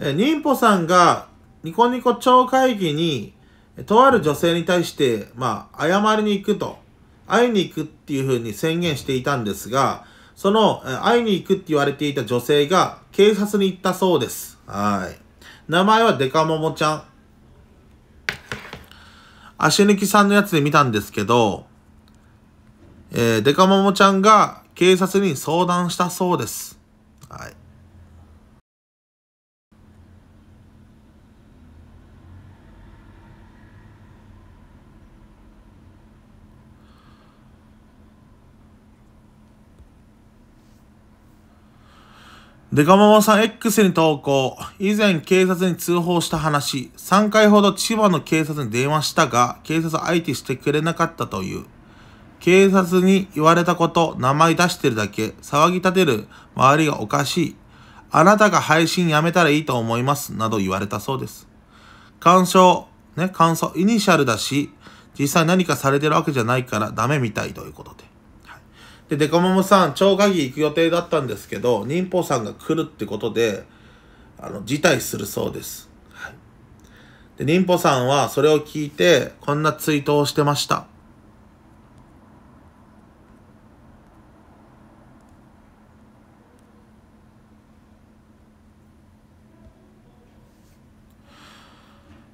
え妊婦さんがニコニコ超会議に、とある女性に対して、まあ、謝りに行くと、会いに行くっていうふうに宣言していたんですが、その、会いに行くって言われていた女性が警察に行ったそうです。はい。名前はデカモモちゃん。足抜きさんのやつで見たんですけど、えー、デカモモちゃんが警察に相談したそうです。はい。デカママさん X に投稿。以前警察に通報した話、3回ほど千葉の警察に電話したが、警察相手してくれなかったという。警察に言われたこと、名前出してるだけ、騒ぎ立てる周りがおかしい。あなたが配信やめたらいいと思います、など言われたそうです。干渉、ね、感想、イニシャルだし、実際何かされてるわけじゃないからダメみたいということで。で、デカモムさん、超会議行く予定だったんですけど、忍法さんが来るってことで、あの、辞退するそうです。はい。で、忍法さんはそれを聞いて、こんなツイートをしてました。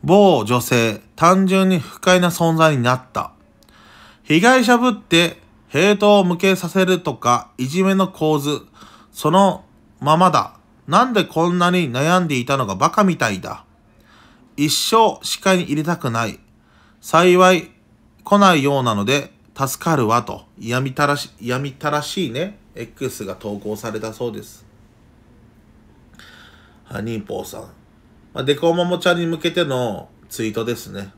某女性、単純に不快な存在になった。被害者ぶってヘイトを向けさせるとか、いじめの構図、そのままだ。なんでこんなに悩んでいたのがバカみたいだ。一生視界に入れたくない。幸い来ないようなので助かるわと、嫌みたらし、嫌みたらしいね、X が投稿されたそうです。ハニーポーさん。まあ、デコモモちゃんに向けてのツイートですね。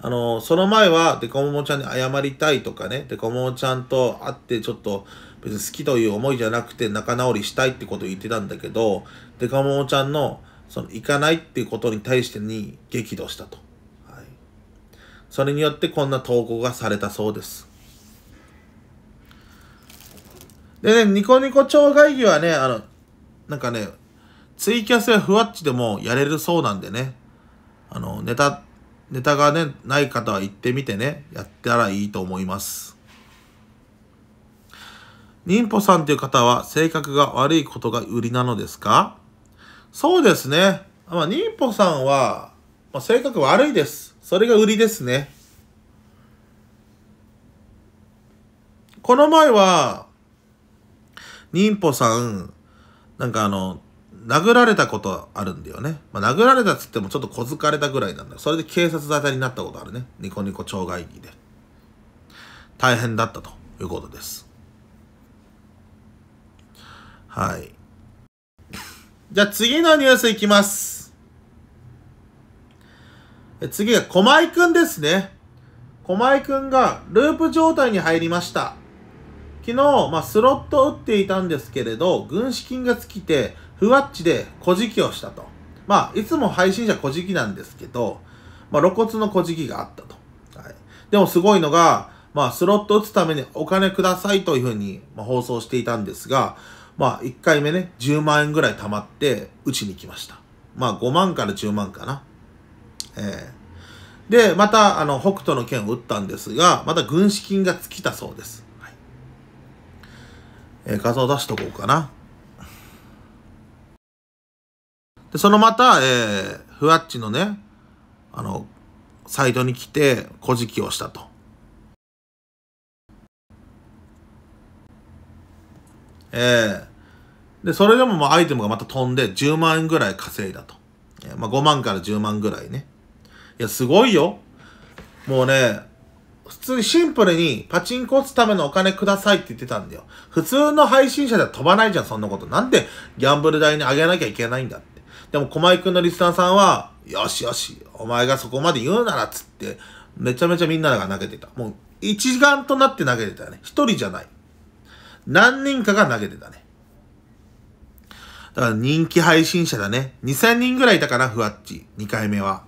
あの、その前は、デコモモちゃんに謝りたいとかね、デコモモちゃんと会ってちょっと、別に好きという思いじゃなくて仲直りしたいってことを言ってたんだけど、デカモモちゃんの、その、行かないっていうことに対してに激怒したと。はい。それによってこんな投稿がされたそうです。でね、ニコニコ超会議はね、あの、なんかね、ツイキャスやふわっちでもやれるそうなんでね、あの、ネタネタがね、ない方は行ってみてね、やったらいいと思います。妊婦さんという方は性格が悪いことが売りなのですかそうですね。まあ、妊婦さんは、まあ、性格悪いです。それが売りですね。この前は、妊婦さん、なんかあの、殴られたことあるんだよね。まあ、殴られたっつってもちょっと小づかれたぐらいなんだよ。それで警察沙汰になったことあるね。ニコニコ町外議で。大変だったということです。はい。じゃあ次のニュースいきます。次は駒井くんですね。駒井くんがループ状態に入りました。昨日、まあ、スロットを打っていたんですけれど、軍資金が尽きて、ふわっちで小じきをしたと。まあ、いつも配信者小じきなんですけど、まあ、露骨の小じきがあったと。はい。でもすごいのが、まあ、スロット打つためにお金くださいというふうに、ま放送していたんですが、まあ、1回目ね、10万円ぐらい貯まって、打ちに来ました。まあ、5万から10万かな。ええー、で、また、あの、北斗の剣を打ったんですが、また軍資金が尽きたそうです。え画像を出しとこうかな。で、そのまた、えー、ふわっちのね、あの、サイトに来て、小じきをしたと。えー、で、それでもまあアイテムがまた飛んで10万円ぐらい稼いだと。えー、まあ5万から10万ぐらいね。いや、すごいよ。もうね、普通にシンプルにパチンコ打つためのお金くださいって言ってたんだよ。普通の配信者では飛ばないじゃん、そんなこと。なんでギャンブル代にあげなきゃいけないんだって。でも、小前くんのリスナーさんは、よしよし、お前がそこまで言うならっつって、めちゃめちゃみんなが投げてた。もう、一丸となって投げてたよね。一人じゃない。何人かが投げてたね。だから人気配信者だね。2000人ぐらいいたかな、ふわっち。2回目は。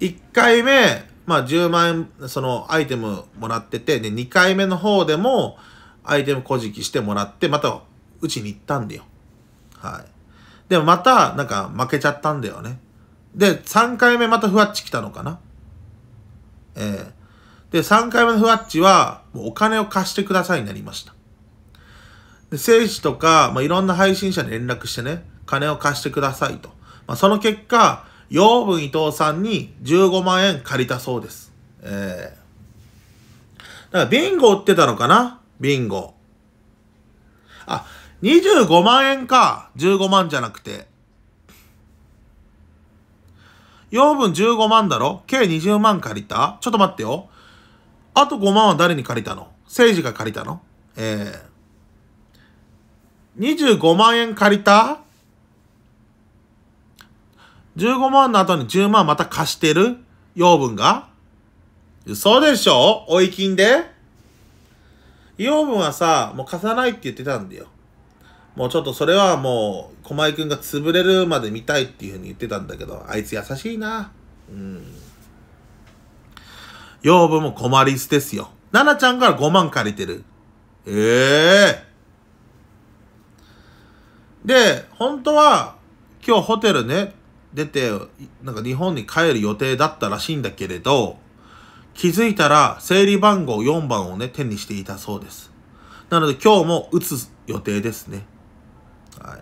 1回目、まあ、10万円、そのアイテムもらってて、で、2回目の方でも、アイテム小じきしてもらって、また、うちに行ったんだよ。はい。でもまた、なんか、負けちゃったんだよね。で、3回目またふわっち来たのかなええー、で、3回目のふわっちは、もうお金を貸してくださいになりました。で、聖子とか、まあ、いろんな配信者に連絡してね、金を貸してくださいと。まあ、その結果、養分伊藤さんに15万円借りたそうです。えー、だからビンゴ売ってたのかなビンゴ。あ、25万円か。15万じゃなくて。養分15万だろ計20万借りたちょっと待ってよ。あと5万は誰に借りたの政治が借りたのええー、25万円借りた15万の後に10万また貸してる養分が嘘でしょ追い金で養分はさ、もう貸さないって言ってたんだよ。もうちょっとそれはもう、駒井くんが潰れるまで見たいっていうふうに言ってたんだけど、あいつ優しいな。うん。養分も困りすですよ。奈々ちゃんから5万借りてる。ええー、で、本当は、今日ホテルね、出て、なんか日本に帰る予定だったらしいんだけれど、気づいたら整理番号4番をね、手にしていたそうです。なので今日も打つ予定ですね。はい。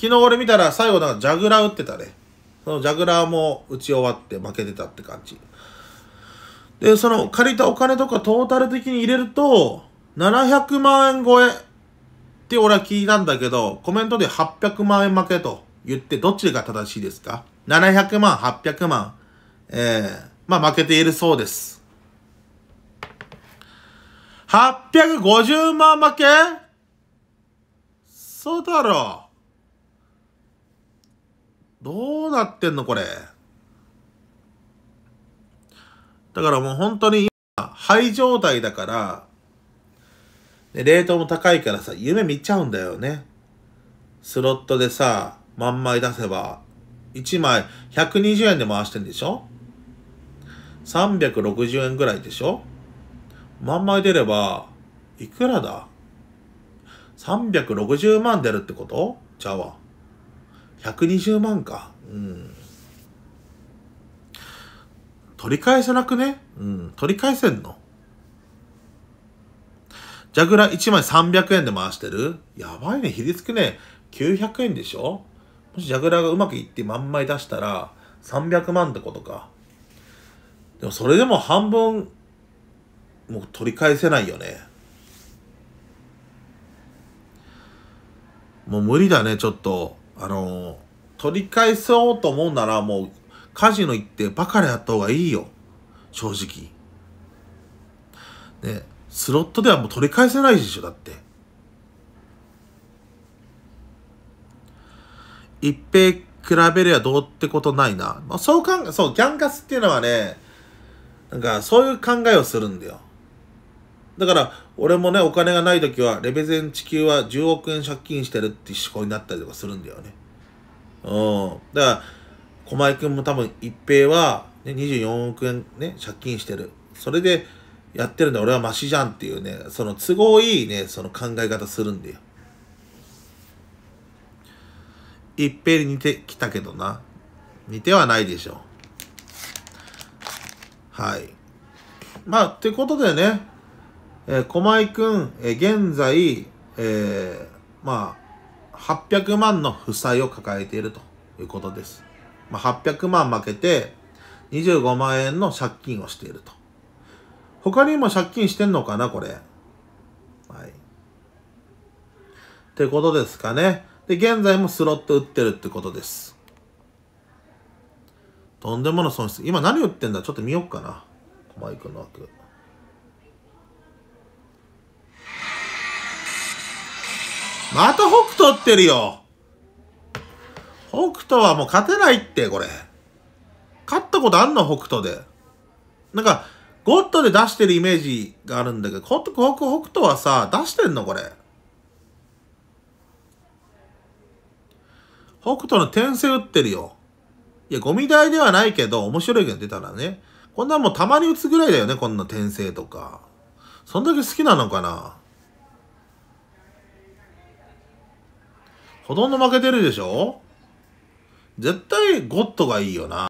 昨日俺見たら最後なんかジャグラー打ってたね。そのジャグラーも打ち終わって負けてたって感じ。で、その借りたお金とかトータル的に入れると、700万円超えって俺は聞いたんだけど、コメントで800万円負けと。言ってどっちが正しいですか ?700 万、800万、えー、まあ負けているそうです。850万負けそうだろう。どうなってんのこれ。だからもう本当に今、廃状態だから、冷凍も高いからさ、夢見ちゃうんだよね。スロットでさ、万枚出せば、1枚120円で回してんでしょ ?360 円ぐらいでしょ万枚出れば、いくらだ ?360 万出るってことじゃあは。120万か。うん。取り返せなくねうん。取り返せんのジャグラー1枚300円で回してるやばいね。比率くね、900円でしょもしジャグラーがうまくいって万枚出したら、300万ってことか。でもそれでも半分、もう取り返せないよね。もう無理だね、ちょっと。あの、取り返そうと思うならもう、カジノ行ってバカりやった方がいいよ。正直。ね、スロットではもう取り返せないでしょ、だって。一平比べりゃどうってことないな。まあ、そう考え、そう、ギャンガスっていうのはね、なんかそういう考えをするんだよ。だから、俺もね、お金がない時は、レベゼン地球は10億円借金してるって思考になったりとかするんだよね。うん。だから、駒井くんも多分、一平は、ね、24億円ね、借金してる。それで、やってるんだ、俺はマシじゃんっていうね、その都合いいね、その考え方するんだよ。いっぺんに似てきたけどな。似てはないでしょう。はい。まあ、ってことでね、えー、駒井くん、えー、現在、えー、まあ、800万の負債を抱えているということです。まあ、800万負けて、25万円の借金をしていると。他にも借金してんのかな、これ。はい。ってことですかね。で、現在もスロット打ってるってことです。とんでもない損失。今何打ってんだちょっと見よっかな。マイクの枠。また北斗ってるよ北斗はもう勝てないって、これ。勝ったことあんの北斗で。なんか、ゴッドで出してるイメージがあるんだけど、北斗はさ、出してんのこれ。北斗の転生打ってるよ。いや、ゴミ台ではないけど、面白いけど出たらね。こんなもうたまに打つぐらいだよね、こんな転生とか。そんだけ好きなのかなほとんど負けてるでしょ絶対ゴッドがいいよな。